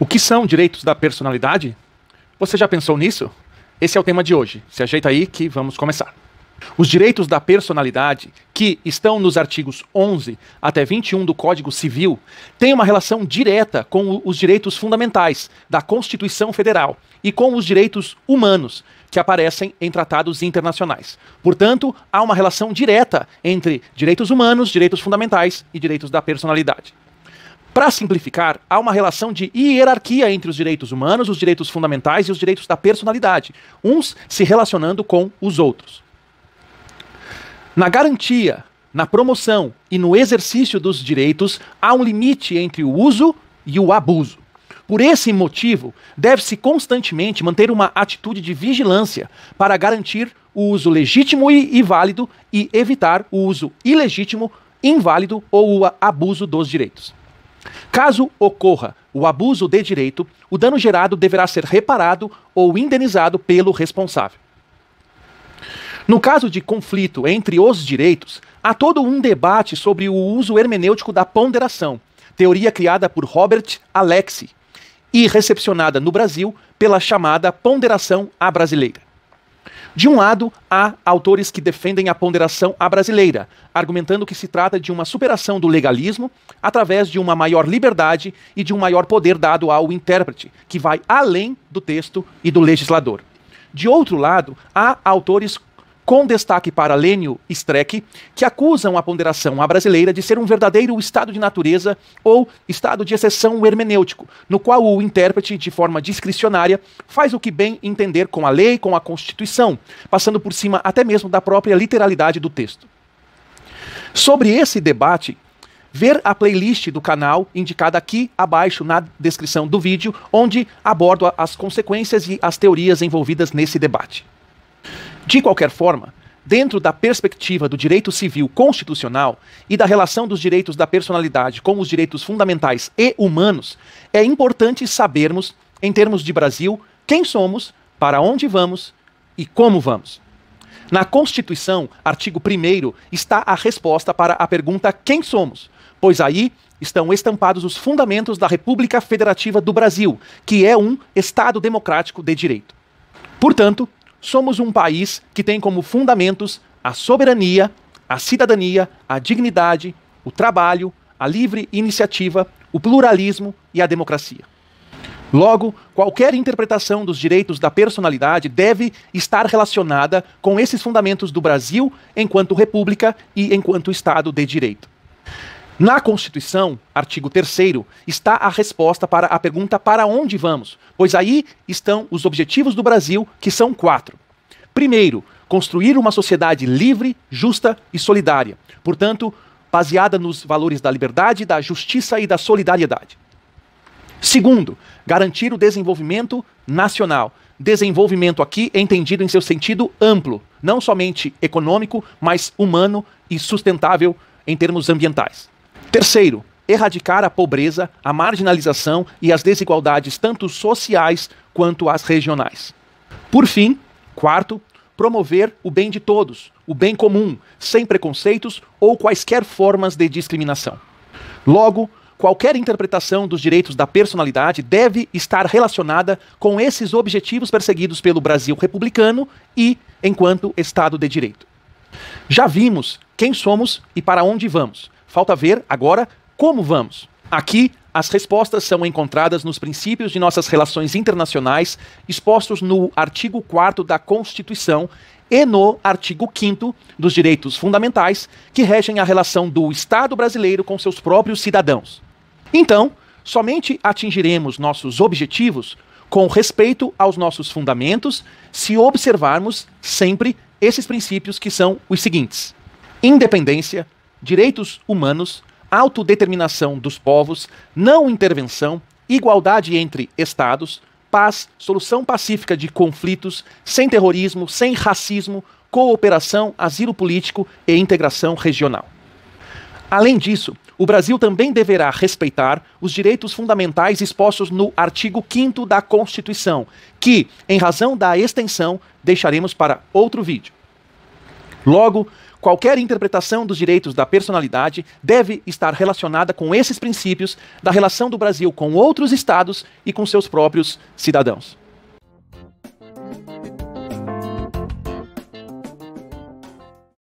O que são direitos da personalidade? Você já pensou nisso? Esse é o tema de hoje. Se ajeita aí que vamos começar. Os direitos da personalidade, que estão nos artigos 11 até 21 do Código Civil, têm uma relação direta com os direitos fundamentais da Constituição Federal e com os direitos humanos que aparecem em tratados internacionais. Portanto, há uma relação direta entre direitos humanos, direitos fundamentais e direitos da personalidade. Para simplificar, há uma relação de hierarquia entre os direitos humanos, os direitos fundamentais e os direitos da personalidade, uns se relacionando com os outros. Na garantia, na promoção e no exercício dos direitos, há um limite entre o uso e o abuso. Por esse motivo, deve-se constantemente manter uma atitude de vigilância para garantir o uso legítimo e, válido e evitar o uso ilegítimo, inválido ou o abuso dos direitos. Caso ocorra o abuso de direito, o dano gerado deverá ser reparado ou indenizado pelo responsável. No caso de conflito entre os direitos, há todo um debate sobre o uso hermenêutico da ponderação, teoria criada por Robert Alexi e recepcionada no Brasil pela chamada ponderação à brasileira. De um lado, há autores que defendem a ponderação à brasileira, argumentando que se trata de uma superação do legalismo através de uma maior liberdade e de um maior poder dado ao intérprete, que vai além do texto e do legislador. De outro lado, há autores com destaque para Lênio Streck, que acusam a ponderação à brasileira de ser um verdadeiro estado de natureza ou estado de exceção hermenêutico, no qual o intérprete, de forma discricionária, faz o que bem entender com a lei, com a Constituição, passando por cima até mesmo da própria literalidade do texto. Sobre esse debate, ver a playlist do canal indicada aqui abaixo na descrição do vídeo, onde abordo as consequências e as teorias envolvidas nesse debate. De qualquer forma, dentro da perspectiva do direito civil constitucional e da relação dos direitos da personalidade com os direitos fundamentais e humanos, é importante sabermos, em termos de Brasil, quem somos, para onde vamos e como vamos. Na Constituição, artigo 1, está a resposta para a pergunta quem somos, pois aí estão estampados os fundamentos da República Federativa do Brasil, que é um Estado democrático de direito. Portanto, somos um país que tem como fundamentos a soberania, a cidadania, a dignidade, o trabalho, a livre iniciativa, o pluralismo e a democracia. Logo, qualquer interpretação dos direitos da personalidade deve estar relacionada com esses fundamentos do Brasil enquanto república e enquanto Estado de direito. Na Constituição, artigo 3 está a resposta para a pergunta para onde vamos, pois aí estão os objetivos do Brasil, que são quatro. Primeiro, construir uma sociedade livre, justa e solidária, portanto, baseada nos valores da liberdade, da justiça e da solidariedade. Segundo, garantir o desenvolvimento nacional. Desenvolvimento aqui entendido em seu sentido amplo, não somente econômico, mas humano e sustentável em termos ambientais. Terceiro, erradicar a pobreza, a marginalização e as desigualdades, tanto sociais quanto as regionais. Por fim, quarto, promover o bem de todos, o bem comum, sem preconceitos ou quaisquer formas de discriminação. Logo, qualquer interpretação dos direitos da personalidade deve estar relacionada com esses objetivos perseguidos pelo Brasil republicano e enquanto Estado de Direito. Já vimos quem somos e para onde vamos. Falta ver agora como vamos. Aqui, as respostas são encontradas nos princípios de nossas relações internacionais, expostos no artigo 4 da Constituição e no artigo 5 dos direitos fundamentais, que regem a relação do Estado brasileiro com seus próprios cidadãos. Então, somente atingiremos nossos objetivos com respeito aos nossos fundamentos se observarmos sempre esses princípios que são os seguintes: independência, direitos humanos, autodeterminação dos povos, não intervenção, igualdade entre Estados, paz, solução pacífica de conflitos, sem terrorismo, sem racismo, cooperação, asilo político e integração regional. Além disso, o Brasil também deverá respeitar os direitos fundamentais expostos no artigo 5 da Constituição, que, em razão da extensão, deixaremos para outro vídeo. Logo, Qualquer interpretação dos direitos da personalidade deve estar relacionada com esses princípios da relação do Brasil com outros estados e com seus próprios cidadãos.